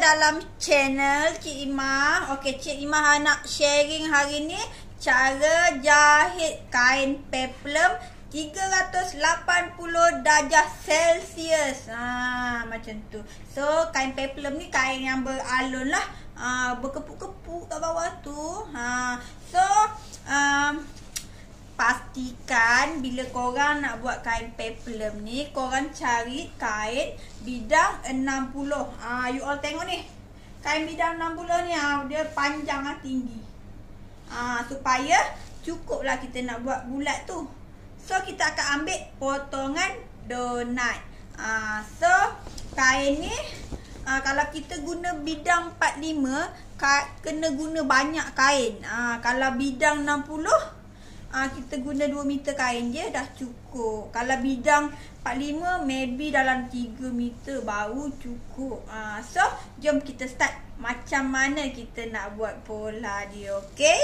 dalam channel Cik Imah. Okey, Cik Imah nak sharing hari ni cara jahit kain peplum 380 darjah Celsius. Ha, macam tu. So, kain peplum ni kain yang beralun lah. Ha, berkepuk-kepuk kat bawah tu. Ha, so, um, pastikan bila korang nak buat kain peplum ni korang cari kain bidang 60 ah you all tengok ni kain bidang 60 ni ah dia panjang ah tinggi ah supaya cukup lah kita nak buat bulat tu so kita akan ambil potongan donat ah so kain ni ah kalau kita guna bidang 45 kena guna banyak kain ah kalau bidang 60 uh, kita guna 2 meter kain je dah cukup. Kalau bidang 45 maybe dalam 3 meter baru cukup. Uh, so jom kita start macam mana kita nak buat pola dia, okey?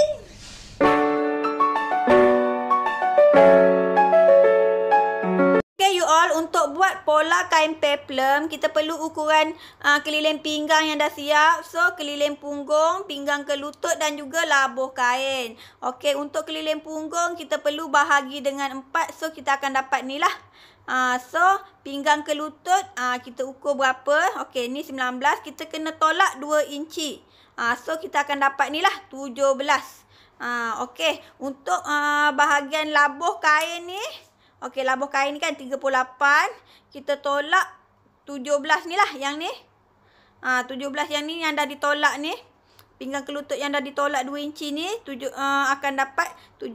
Overall untuk buat pola kain peplum kita perlu ukuran uh, keliling pinggang yang dah siap. So keliling punggung, pinggang ke lutut dan juga labuh kain. Okey, untuk keliling punggung kita perlu bahagi dengan 4 so kita akan dapat ni lah. Uh, so pinggang ke lutut uh, kita ukur berapa? Okey, ni 19 kita kena tolak 2 inci. Uh, so kita akan dapat ni lah 17. Ha, okey untuk uh, bahagian labuh kain ni Okey, labuh kain ni kan 38. Kita tolak 17 ni lah yang ni. Ha, ah, 17 yang ni yang dah ditolak ni pinggang kelutut yang dah ditolak 2 inci ni tujuh, eh, uh, akan dapat 17.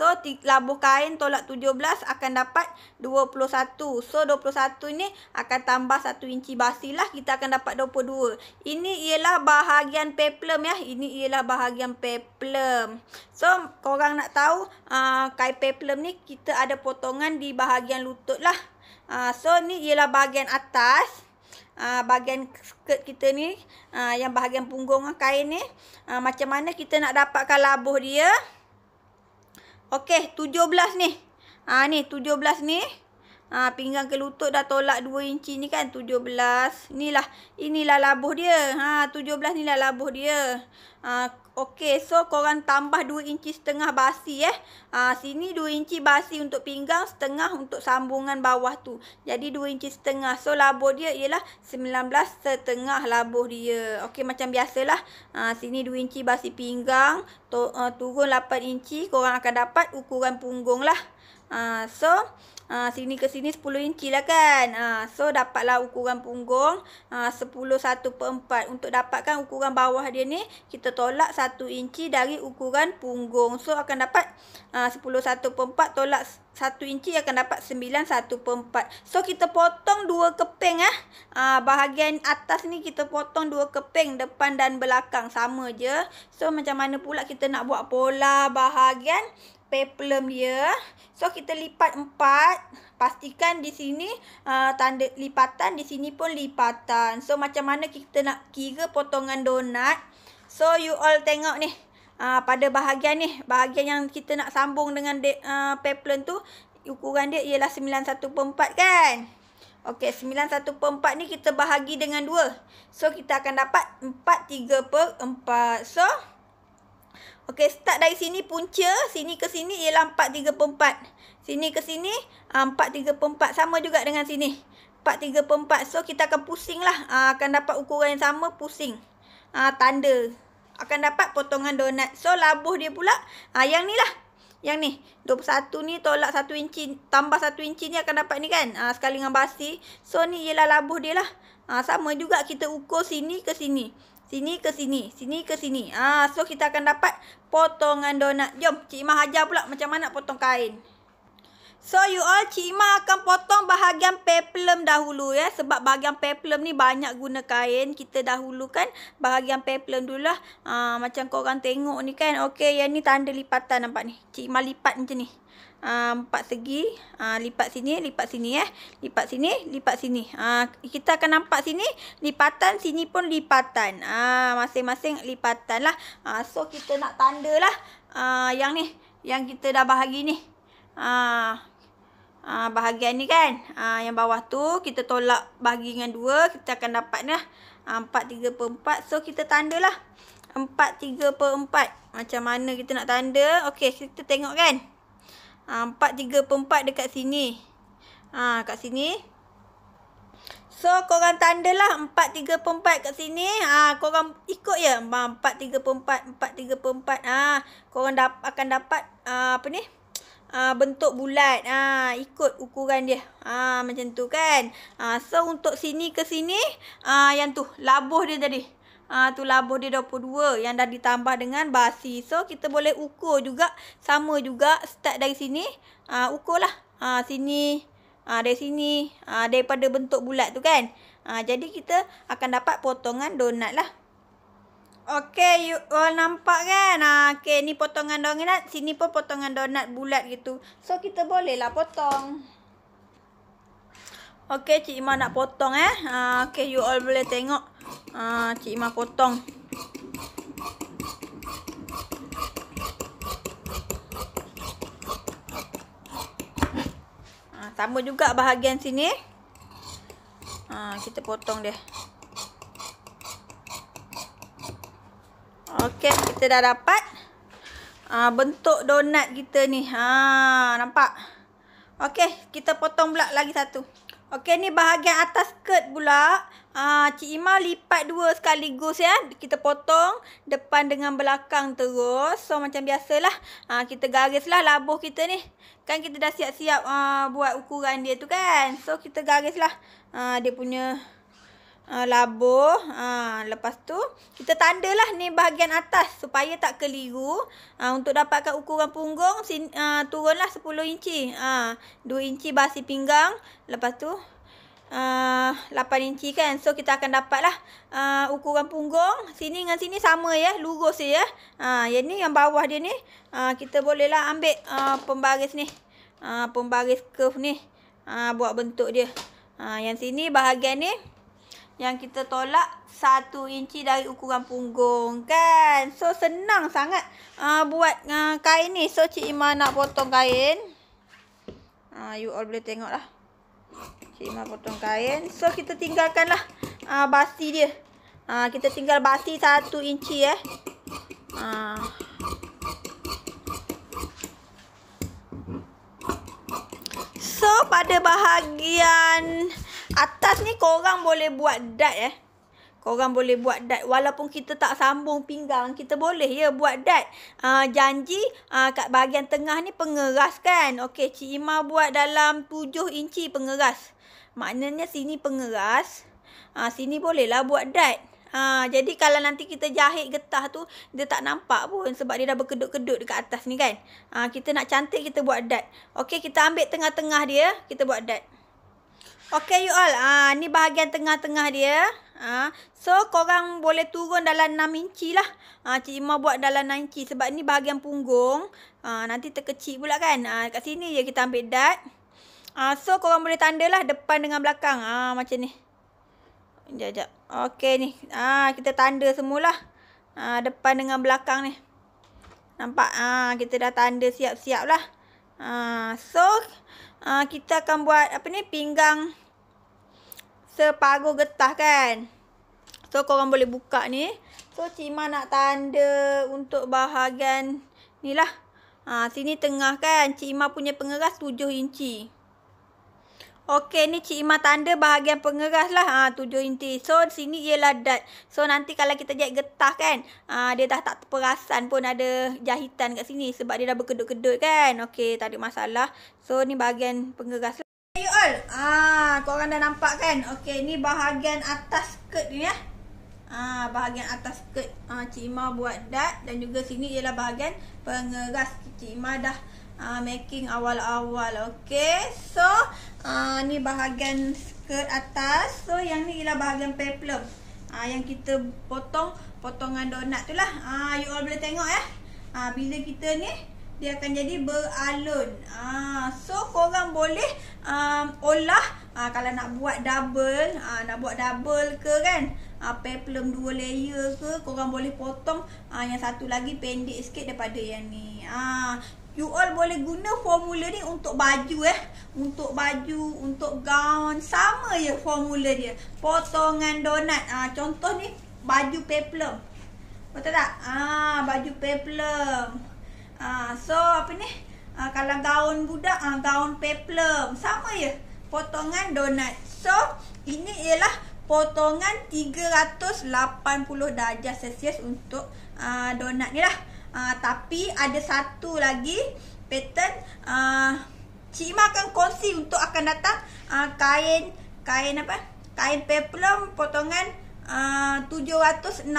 So labuh kain tolak 17 akan dapat 21. So 21 ni akan tambah 1 inci basilah kita akan dapat 22. Ini ialah bahagian peplum ya. Ini ialah bahagian peplum. So korang nak tahu uh, kain peplum ni kita ada potongan di bahagian lutut lah. Uh, so ni ialah bahagian atas aa, ah, bahagian skirt kita ni aa, ah, yang bahagian punggung ah, kain ni aa, macam mana kita nak dapatkan labuh dia Okey, 17 ni ha ni 17 ni ha pinggang ke lutut dah tolak 2 inci ni kan 17 inilah inilah labuh dia ha 17 inilah labuh dia ha Okey, so korang tambah 2 inci setengah basi eh. Ha, sini 2 inci basi untuk pinggang, setengah untuk sambungan bawah tu. Jadi 2 inci setengah. So labuh dia ialah 19 setengah labuh dia. Okey, macam biasalah. Ha, sini 2 inci basi pinggang, to, uh, turun 8 inci, korang akan dapat ukuran punggung lah. Ha, so, ha, sini ke sini 10 inci lah kan. Ha, so, dapatlah ukuran punggung ha, 10 per 4. Untuk dapatkan ukuran bawah dia ni, kita tolak 1 inci dari ukuran punggung. So, akan dapat ha, 10 per 4 tolak 1 inci akan dapat 9 1 per 4. So, kita potong dua keping eh. Ha, bahagian atas ni kita potong dua keping depan dan belakang. Sama je. So, macam mana pula kita nak buat pola bahagian peplum dia. So kita lipat empat. Pastikan di sini uh, tanda lipatan, di sini pun lipatan. So macam mana kita nak kira potongan donat. So you all tengok ni. Uh, pada bahagian ni, bahagian yang kita nak sambung dengan uh, peplum tu Ukuran dia ialah 91.4 kan Okay, 91.4 ni kita bahagi dengan 2 So, kita akan dapat 4, 3 per 4 So, Okey, start dari sini punca, sini ke sini ialah 4 3 per Sini ke sini 4 3 per sama juga dengan sini. 4 3 per So kita akan lah Ah akan dapat ukuran yang sama pusing. Ah tanda akan dapat potongan donat. So labuh dia pula ah yang lah Yang ni 21 ni tolak 1 inci tambah 1 inci ni akan dapat ni kan. Ah sekali dengan basi. So ni ialah labuh dia lah. Ah sama juga kita ukur sini ke sini sini ke sini, sini ke sini. Ah, so kita akan dapat potongan donat. Jom, Cik Imah ajar pula macam mana nak potong kain. So you all, Cik Imah akan potong bahagian peplum dahulu ya. Sebab bahagian peplum ni banyak guna kain. Kita dahulukan bahagian peplum dulu lah. Ah, macam korang tengok ni kan. Okay, yang ni tanda lipatan nampak ni. Cik Imah lipat macam ni. Ah, empat segi ha, lipat sini lipat sini eh lipat sini lipat sini ha, kita akan nampak sini lipatan sini pun lipatan masing-masing ha, lipatan lah ha, so kita nak tanda lah ha, yang ni yang kita dah bahagi ni ha, ha, bahagian ni kan ha, yang bawah tu kita tolak bahagi dengan dua kita akan dapat ni lah. empat tiga per empat so kita tanda lah empat tiga per empat macam mana kita nak tanda ok kita tengok kan 4, 3, 4 dekat sini. Ha, kat sini. So, korang tandalah 4, 3, 4 kat sini. Ha, korang ikut je. 4, 3, 4, 4, 3, 4. Ha, korang dap akan dapat ha, apa ni? Ha, bentuk bulat. Ha, ikut ukuran dia. Ha, macam tu kan. Ha, so, untuk sini ke sini. Ha, yang tu. Labuh dia tadi uh, tu labuh dia 22 yang dah ditambah dengan basi. So kita boleh ukur juga sama juga start dari sini uh, ukurlah uh, sini uh, dari sini uh, daripada bentuk bulat tu kan. Uh, jadi kita akan dapat potongan donat lah. Okay, you all nampak kan? Ha, okay, ni potongan donat. Sini pun potongan donat bulat gitu. So, kita bolehlah potong. Okey, Cik Ima nak potong eh. Uh, Okey, you all boleh tengok. Uh, Cik Ima potong. Uh, sama juga bahagian sini. Uh, kita potong dia. Okey, kita dah dapat. Uh, bentuk donat kita ni. Ha, nampak? Okey, kita potong pula lagi satu. Okey ni bahagian atas skirt pula. Ha, Cik Imah lipat dua sekaligus ya. Kita potong depan dengan belakang terus. So macam biasalah. Ha, kita garis lah labuh kita ni. Kan kita dah siap-siap uh, buat ukuran dia tu kan. So kita garis lah uh, dia punya uh, labuh. Uh, lepas tu kita tandalah ni bahagian atas supaya tak keliru. Uh, untuk dapatkan ukuran punggung sin, uh, turunlah 10 inci. Uh, 2 inci basi pinggang. Lepas tu uh, 8 inci kan. So kita akan dapatlah uh, ukuran punggung. Sini dengan sini sama ya. Lurus ya. Uh, yang ni yang bawah dia ni. Uh, kita bolehlah ambil uh, pembaris ni. Uh, pembaris curve ni. Uh, buat bentuk dia. Uh, yang sini bahagian ni yang kita tolak satu inci dari ukuran punggung kan. So senang sangat uh, buat uh, kain ni. So Cik Iman nak potong kain. Uh, you all boleh tengok lah. Cik Iman potong kain. So kita tinggalkan lah uh, basi dia. Uh, kita tinggal basi satu inci eh. Uh. So pada bahagian Atas ni korang boleh buat dat eh. Korang boleh buat dat walaupun kita tak sambung pinggang. Kita boleh ya buat dat. Uh, janji uh, kat bahagian tengah ni pengeras kan. Okey Cik Ima buat dalam 7 inci pengeras. Maknanya sini pengeras. Uh, sini bolehlah buat dat. Ah, ha, jadi kalau nanti kita jahit getah tu Dia tak nampak pun Sebab dia dah berkedut-kedut dekat atas ni kan ha, Kita nak cantik kita buat dat Okey kita ambil tengah-tengah dia Kita buat dat Okay you all, ah ha, ni bahagian tengah-tengah dia. Ah ha, so korang boleh turun dalam 6 inci lah. Ah ha, Cik Ima buat dalam 9 inci sebab ni bahagian punggung. Ah ha, nanti terkecil pula kan. Ah ha, kat sini je kita ambil dart. Ah ha, so korang boleh lah depan dengan belakang. Ah ha, macam ni. Jajak. Okay ni. Ah ha, kita tanda semulalah. Ah ha, depan dengan belakang ni. Nampak? Ah ha, kita dah tanda siap-siap lah. Ah ha, so uh, kita akan buat apa ni pinggang separuh getah kan. So korang boleh buka ni. So cima nak tanda untuk bahagian ni lah. Ha, sini tengah kan cima punya pengeras 7 inci. Okey ni Cik Imah tanda bahagian pengeras lah. Ha, tujuh inci So sini ialah dat. So nanti kalau kita jahit getah kan. Ha, dia dah tak perasan pun ada jahitan kat sini. Sebab dia dah berkedut-kedut kan. Okey tak ada masalah. So ni bahagian pengeras lah. Hey all. Ha, ah, korang dah nampak kan. Okey ni bahagian atas skirt ni ya. Ha, bahagian atas skirt ha, Cik Imah buat dat. Dan juga sini ialah bahagian pengeras. Cik Imah dah ha, making awal-awal. Okey so uh, ni bahagian skirt atas so yang ni ialah bahagian peplum uh, yang kita potong potongan donat tu lah uh, you all boleh tengok eh uh, bila kita ni dia akan jadi beralun uh, so korang boleh um, olah uh, kalau nak buat double uh, nak buat double ke kan uh, peplum dua layer ke korang boleh potong uh, yang satu lagi pendek sikit daripada yang ni Ah, you all boleh guna formula ni untuk baju eh untuk baju untuk gaun sama je formula dia potongan donat ah ha, contoh ni baju peplum betul tak ah ha, baju peplum ah ha, so apa ni ha, kalau gaun budak ah ha, gaun peplum sama je potongan donat so ini ialah potongan 380 darjah celsius untuk ha, donat ni lah Ah, tapi ada satu lagi pattern uh, Cik Ima akan kongsi untuk akan datang uh, kain kain apa? Kain peplum potongan uh, 760.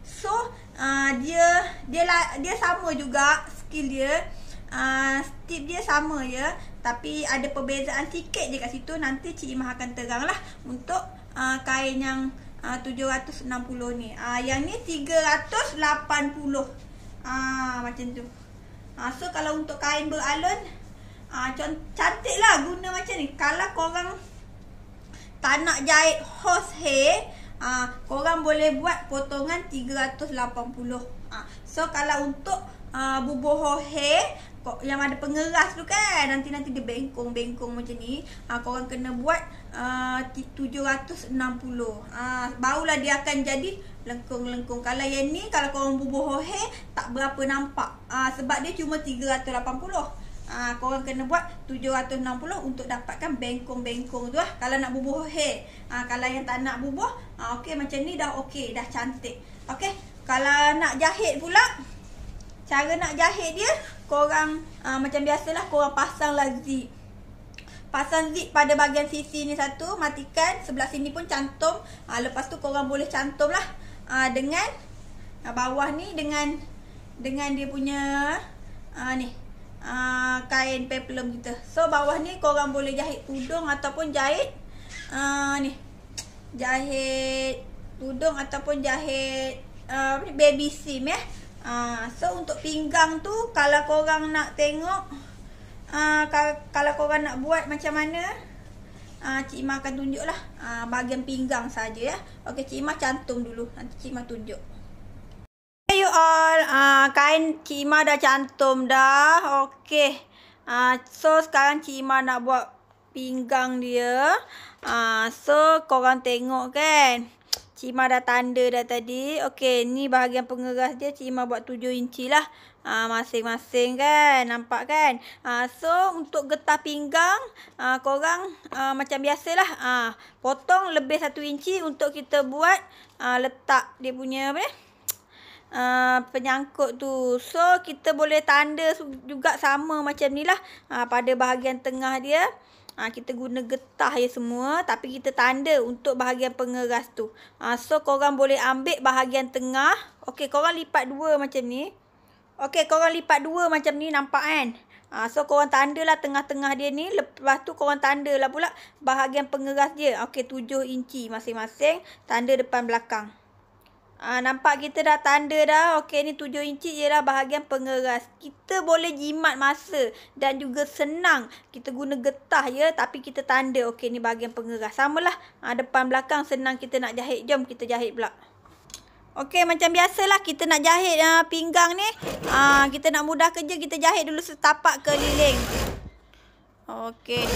So uh, dia dia la, dia sama juga skill dia. Uh, tip dia sama ya tapi ada perbezaan sikit je kat situ nanti Cik Imah akan terang lah untuk uh, kain yang uh, 760 ni uh, yang ni 380 Haa ah, macam tu ha, So kalau untuk kain beralun ha, ah, Cantik lah guna macam ni Kalau korang Tak nak jahit horse hair ha, Korang boleh buat potongan 380 ha, So kalau untuk ha, Bubur horse hair yang ada pengeras tu kan Nanti-nanti dia bengkong-bengkong macam ni ha, Korang kena buat uh, 760 ah uh, barulah dia akan jadi lengkung-lengkung kalau yang ni kalau kau korang bubuh hohe tak berapa nampak ah uh, sebab dia cuma 380 ah uh, korang kena buat 760 untuk dapatkan bengkong-bengkong tu lah kalau nak bubuh hohe ah uh, kalau yang tak nak bubuh ah uh, okey macam ni dah okey dah cantik okey kalau nak jahit pula cara nak jahit dia korang uh, macam biasalah korang pasanglah zip Pasang zip pada bahagian sisi ni satu Matikan Sebelah sini pun cantum ha, Lepas tu korang boleh cantum lah ha, Dengan ha, Bawah ni dengan Dengan dia punya ha, Ni ha, Kain peplum kita So bawah ni korang boleh jahit tudung Ataupun jahit ha, Ni Jahit Tudung ataupun jahit uh, Baby seam ya uh, So untuk pinggang tu Kalau korang nak tengok uh, kalau kau nak buat macam mana uh, Cik Imah akan tunjuklah lah uh, Bahagian pinggang saja ya Okey Cik Imah cantum dulu Nanti Cik Imah tunjuk Hey you all uh, Kain Cik Imah dah cantum dah Okey uh, So sekarang Cik Imah nak buat pinggang dia uh, So korang tengok kan Cik Imah dah tanda dah tadi Okey ni bahagian pengeras dia Cik Imah buat 7 inci lah ha, masing-masing kan nampak kan ha, so untuk getah pinggang ha, korang ha, macam biasalah ha, potong lebih satu inci untuk kita buat ha, letak dia punya apa ni Uh, penyangkut tu So kita boleh tanda juga sama macam ni lah uh, Pada bahagian tengah dia uh, Kita guna getah ya semua Tapi kita tanda untuk bahagian pengeras tu uh, So korang boleh ambil bahagian tengah Okay korang lipat dua macam ni Okey, korang lipat dua macam ni nampak kan? Ha, so korang tanda lah tengah-tengah dia ni. Lepas tu korang tanda lah pula bahagian pengeras dia. Okey, tujuh inci masing-masing. Tanda depan belakang. Ha, nampak kita dah tanda dah. Okey, ni tujuh inci ialah bahagian pengeras. Kita boleh jimat masa dan juga senang. Kita guna getah ya, tapi kita tanda. Okey, ni bahagian pengeras. Sama lah. Ha, ah, depan belakang senang kita nak jahit. Jom kita jahit pula. Okey, macam biasalah kita nak jahit uh, pinggang ni. Uh, kita nak mudah kerja, kita jahit dulu setapak keliling. Okey.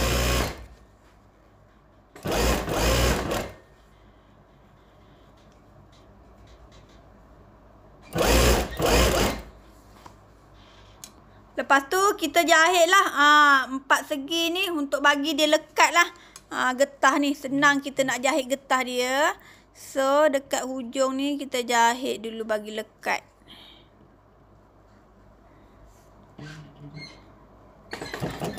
Lepas tu kita jahitlah aa, ah, empat segi ni untuk bagi dia lekat lah. Aa, getah ni senang kita nak jahit getah dia. So dekat hujung ni kita jahit dulu bagi lekat. Thank you.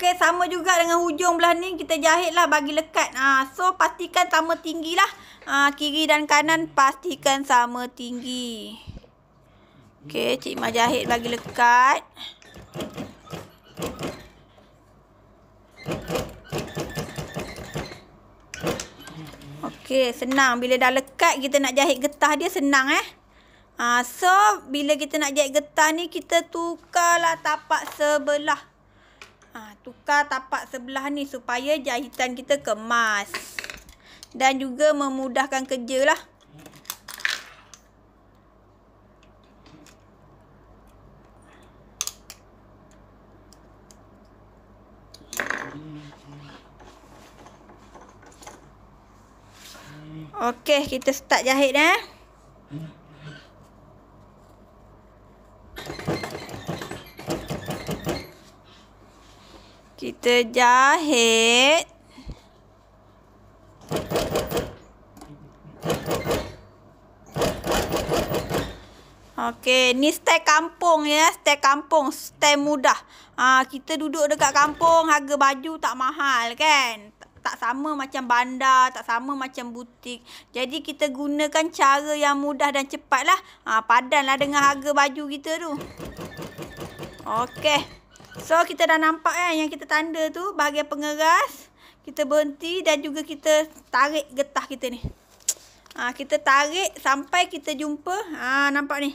Okey, sama juga dengan hujung belah ni kita jahitlah bagi lekat. Ha, so pastikan sama tinggilah. Ha, kiri dan kanan pastikan sama tinggi. Okey, cik mah jahit bagi lekat. Okey, senang bila dah lekat kita nak jahit getah dia senang eh. Ha, so bila kita nak jahit getah ni kita tukarlah tapak sebelah. Ha, tukar tapak sebelah ni supaya jahitan kita kemas. Dan juga memudahkan kerja lah. Okey, kita start jahit dah. Eh. Hmm. Kita jahit. Okey, ni stay kampung ya, stay kampung, stay mudah. Ha, kita duduk dekat kampung, harga baju tak mahal kan? Tak sama macam bandar, tak sama macam butik. Jadi kita gunakan cara yang mudah dan cepatlah. Ha, padanlah dengan harga baju kita tu. Okey. So kita dah nampak kan yang kita tanda tu bahagian pengeras kita berhenti dan juga kita tarik getah kita ni. Ha, kita tarik sampai kita jumpa. Ha, nampak ni.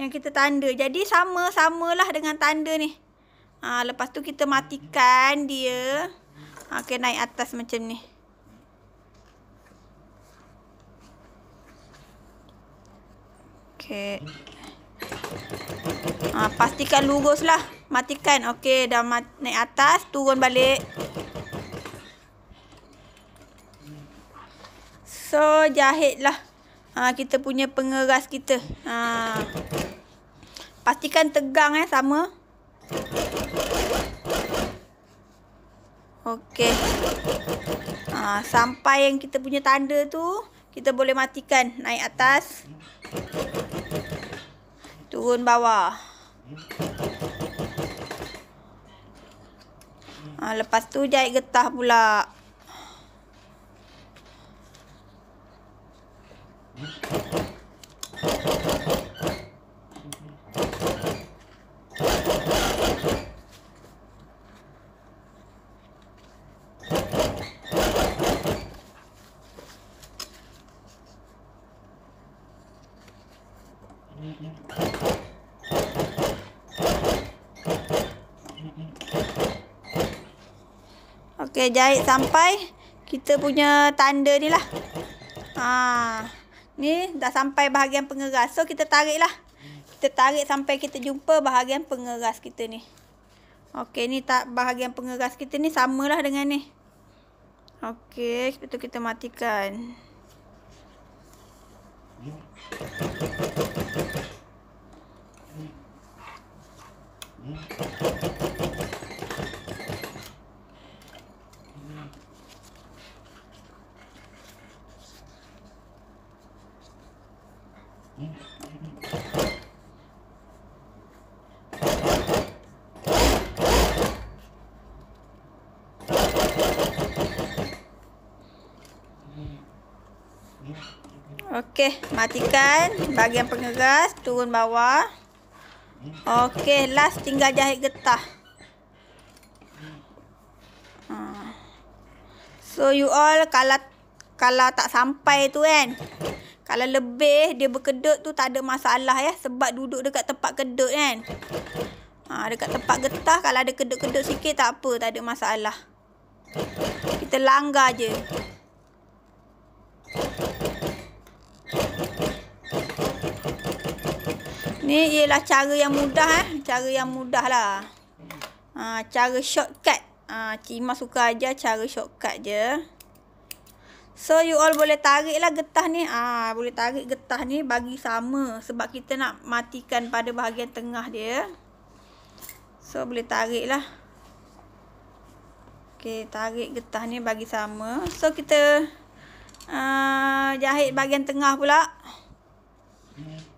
Yang kita tanda. Jadi sama-samalah dengan tanda ni. Ha, lepas tu kita matikan dia. okay, naik atas macam ni. Okay. Ha, pastikan lurus lah. Matikan. Okey, dah mat naik atas, turun balik. So, jahitlah ha, kita punya pengeras kita. Ha. Pastikan tegang eh, sama. Okey. Ha, sampai yang kita punya tanda tu, kita boleh matikan. Naik atas. Turun bawah. Ha, lepas tu jahit getah pula. kita jahit sampai kita punya tanda ni lah. Ha. Ni dah sampai bahagian pengeras. So kita tarik lah. Kita tarik sampai kita jumpa bahagian pengeras kita ni. Okey ni tak bahagian pengeras kita ni samalah dengan ni. Okey, sebab tu kita matikan. Hmm. Okey, matikan bahagian pengeras, turun bawah. Okey, last tinggal jahit getah. Ha. So you all kalau kalau tak sampai tu kan. Kalau lebih dia berkedut tu tak ada masalah ya sebab duduk dekat tempat kedut kan. Ha, dekat tempat getah kalau ada kedut-kedut sikit tak apa, tak ada masalah. Kita langgar je. Ni ialah cara yang mudah eh. Cara yang mudah lah. Ha, cara shortcut. Ha, Cik Imah suka aja cara shortcut je. So you all boleh tarik lah getah ni. Ha, boleh tarik getah ni bagi sama. Sebab kita nak matikan pada bahagian tengah dia. So boleh tarik lah. Okay, tarik getah ni bagi sama. So kita uh, jahit bahagian tengah pula. Okay.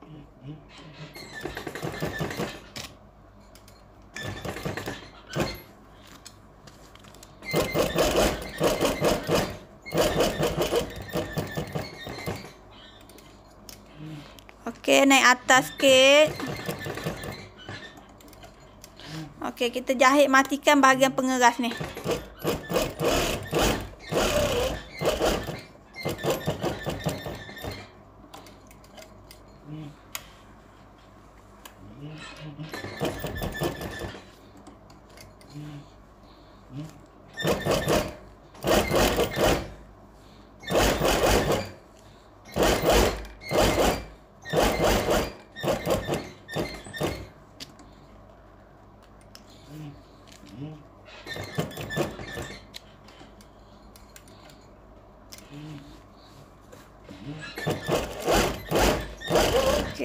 Okey, naik atas sikit. Okey, kita jahit matikan bahagian pengeras ni.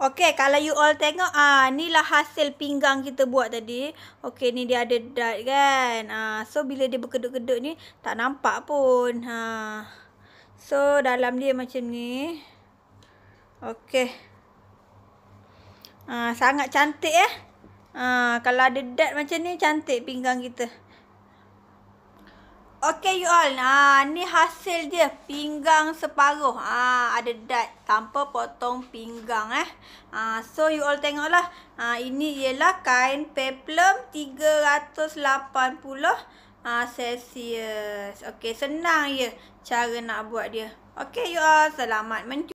Okey, kalau you all tengok ah lah hasil pinggang kita buat tadi. Okey, ni dia ada dart kan. Ah so bila dia berkedut-kedut ni tak nampak pun. Ha. So dalam dia macam ni. Okey. Ah sangat cantik eh. Ah kalau ada dart macam ni cantik pinggang kita. Okay you all, nah, ni hasil dia pinggang separuh ha, Ada dat tanpa potong pinggang eh. ha, So you all tengoklah ha, Ini ialah kain peplum 380 ha, celsius Okay senang je cara nak buat dia Okay you all, selamat mencuri